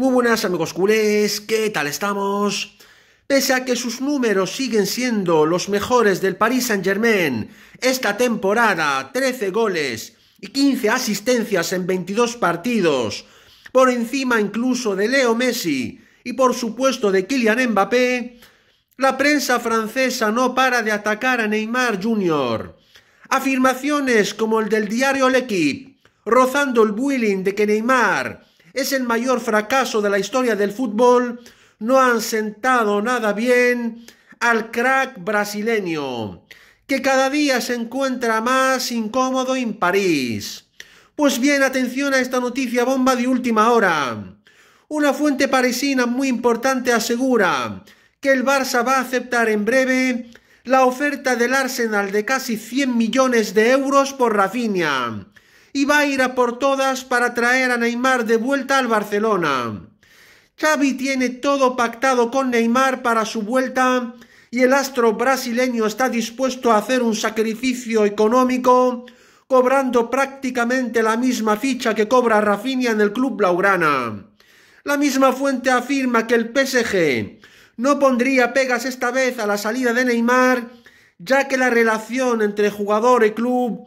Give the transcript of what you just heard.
Muy buenas amigos culés, ¿qué tal estamos? Pese a que sus números siguen siendo los mejores del Paris Saint Germain, esta temporada 13 goles y 15 asistencias en 22 partidos, por encima incluso de Leo Messi y por supuesto de Kylian Mbappé, la prensa francesa no para de atacar a Neymar Jr. Afirmaciones como el del diario L'Equipe, rozando el bullying de que Neymar es el mayor fracaso de la historia del fútbol, no han sentado nada bien al crack brasileño, que cada día se encuentra más incómodo en París. Pues bien, atención a esta noticia bomba de última hora. Una fuente parisina muy importante asegura que el Barça va a aceptar en breve la oferta del Arsenal de casi 100 millones de euros por Rafinha y va a ir a por todas para traer a Neymar de vuelta al Barcelona. Xavi tiene todo pactado con Neymar para su vuelta y el astro brasileño está dispuesto a hacer un sacrificio económico cobrando prácticamente la misma ficha que cobra Rafinha en el club blaugrana. La misma fuente afirma que el PSG no pondría pegas esta vez a la salida de Neymar, ya que la relación entre jugador y club